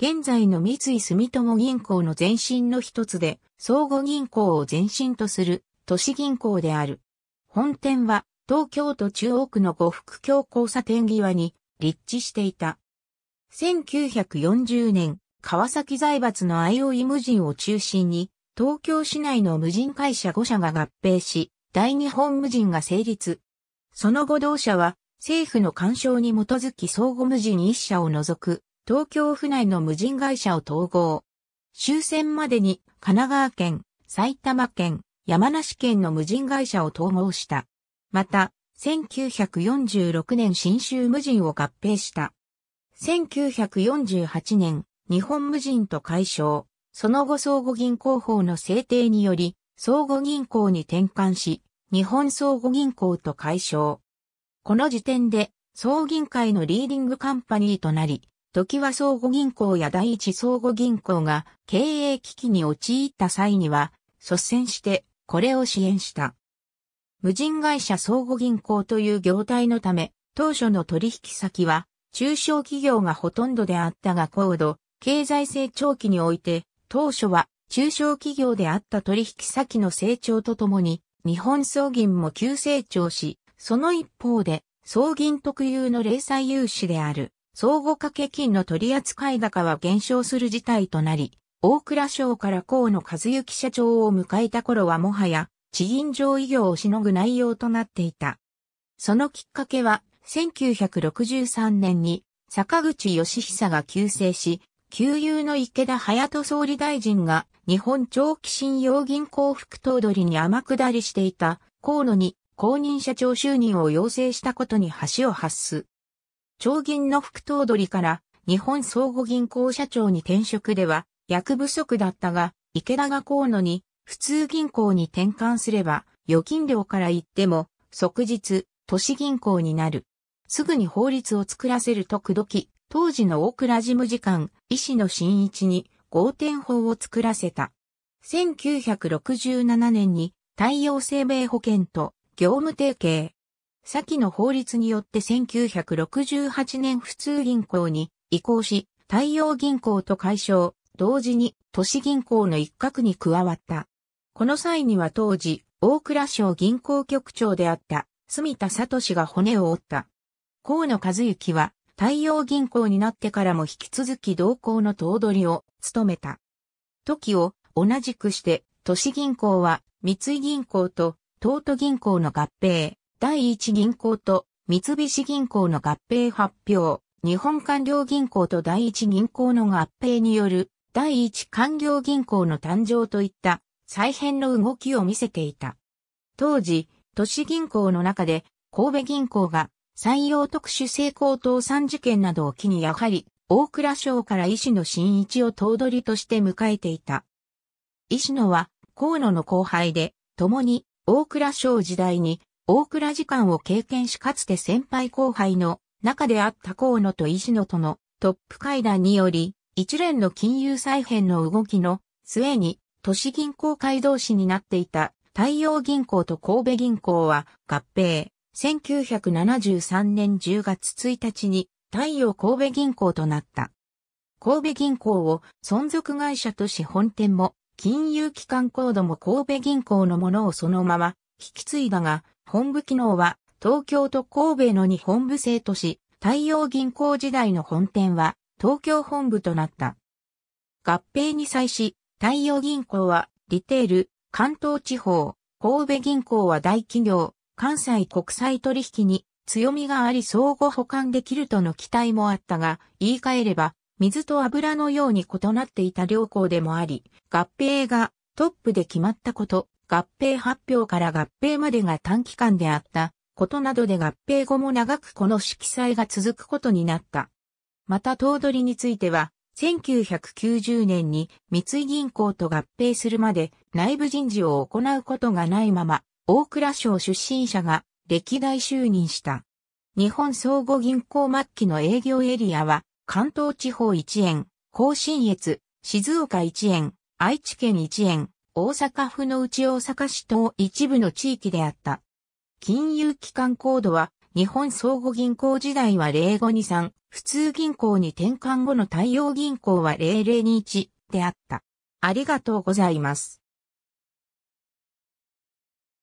現在の三井住友銀行の前身の一つで、相互銀行を前身とする都市銀行である。本店は東京都中央区の呉福橋交差点際に立地していた。1940年、川崎財閥の IOE 無人を中心に、東京市内の無人会社5社が合併し、大日本無人が成立。その後同社は、政府の干渉に基づき相互無人1社を除く、東京府内の無人会社を統合。終戦までに神奈川県、埼玉県、山梨県の無人会社を統合した。また、1946年新州無人を合併した。1948年、日本無人と解消。その後相互銀行法の制定により、相互銀行に転換し、日本相互銀行と解消。この時点で、総銀会のリーディングカンパニーとなり、時は相互銀行や第一相互銀行が経営危機に陥った際には、率先してこれを支援した。無人会社相互銀行という業態のため、当初の取引先は中小企業がほとんどであったが高度、経済成長期において、当初は中小企業であった取引先の成長とともに、日本総銀も急成長し、その一方で、総銀特有の零細融資である相互掛け金の取扱い高は減少する事態となり、大倉省から河野和幸社長を迎えた頃はもはや、地銀上異業をしのぐ内容となっていた。そのきっかけは、1963年に坂口義久が急逝し、旧友の池田隼人総理大臣が日本長期信用銀行副頭取に天下りしていた河野に公認社長就任を要請したことに橋を発す。長銀の副頭取から日本相互銀行社長に転職では役不足だったが、池田が河野に普通銀行に転換すれば預金料から言っても即日都市銀行になる。すぐに法律を作らせると口説き、当時の大倉事務次官、石野新一に合点法を作らせた。1967年に太陽生命保険と業務提携、先の法律によって1968年普通銀行に移行し、太陽銀行と解消、同時に都市銀行の一角に加わった。この際には当時、大倉省銀行局長であった、住田聡が骨を折った。河野和幸は、太陽銀行になってからも引き続き同行の頭取を務めた。時を同じくして、都市銀行は三井銀行と東都銀行の合併、第一銀行と三菱銀行の合併発表、日本官僚銀行と第一銀行の合併による第一官僚銀行の誕生といった再編の動きを見せていた。当時、都市銀行の中で神戸銀行が採用特殊成功倒産事件などを機にやはり大倉省から石野新一を頭取として迎えていた。石野は河野の後輩で共に大倉省時代に大倉時間を経験しかつて先輩後輩の中であった河野と石野とのトップ会談により、一連の金融再編の動きの末に都市銀行会同士になっていた太陽銀行と神戸銀行は合併。1973年10月1日に太陽神戸銀行となった。神戸銀行を存続会社とし本店も金融機関コードも神戸銀行のものをそのまま引き継いだが、本部機能は東京と神戸の2本部制とし、太陽銀行時代の本店は東京本部となった。合併に際し、太陽銀行はリテール、関東地方、神戸銀行は大企業、関西国際取引に強みがあり相互補完できるとの期待もあったが、言い換えれば、水と油のように異なっていた両校でもあり、合併がトップで決まったこと、合併発表から合併までが短期間であったことなどで合併後も長くこの色彩が続くことになった。また、頭取については、1990年に三井銀行と合併するまで内部人事を行うことがないまま、大蔵省出身者が歴代就任した。日本総合銀行末期の営業エリアは、関東地方1円、甲信越、静岡1円、愛知県1円、大阪府の内大阪市等一部の地域であった。金融機関コードは、日本相互銀行時代は0523、普通銀行に転換後の対応銀行は0021であった。ありがとうございます。